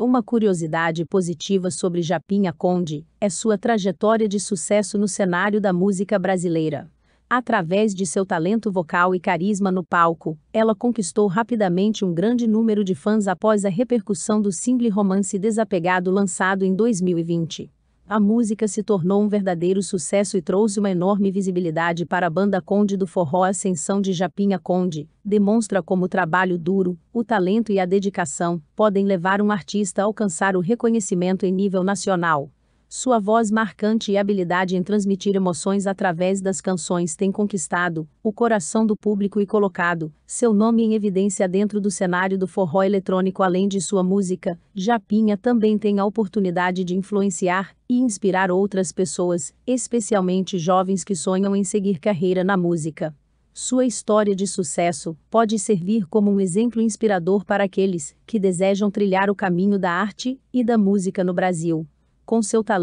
Uma curiosidade positiva sobre Japinha Conde é sua trajetória de sucesso no cenário da música brasileira. Através de seu talento vocal e carisma no palco, ela conquistou rapidamente um grande número de fãs após a repercussão do single romance Desapegado lançado em 2020 a música se tornou um verdadeiro sucesso e trouxe uma enorme visibilidade para a banda Conde do Forró a Ascensão de Japinha Conde, demonstra como o trabalho duro, o talento e a dedicação podem levar um artista a alcançar o reconhecimento em nível nacional. Sua voz marcante e habilidade em transmitir emoções através das canções tem conquistado o coração do público e colocado seu nome em evidência dentro do cenário do forró eletrônico. Além de sua música, Japinha também tem a oportunidade de influenciar e inspirar outras pessoas, especialmente jovens que sonham em seguir carreira na música. Sua história de sucesso pode servir como um exemplo inspirador para aqueles que desejam trilhar o caminho da arte e da música no Brasil com seu talento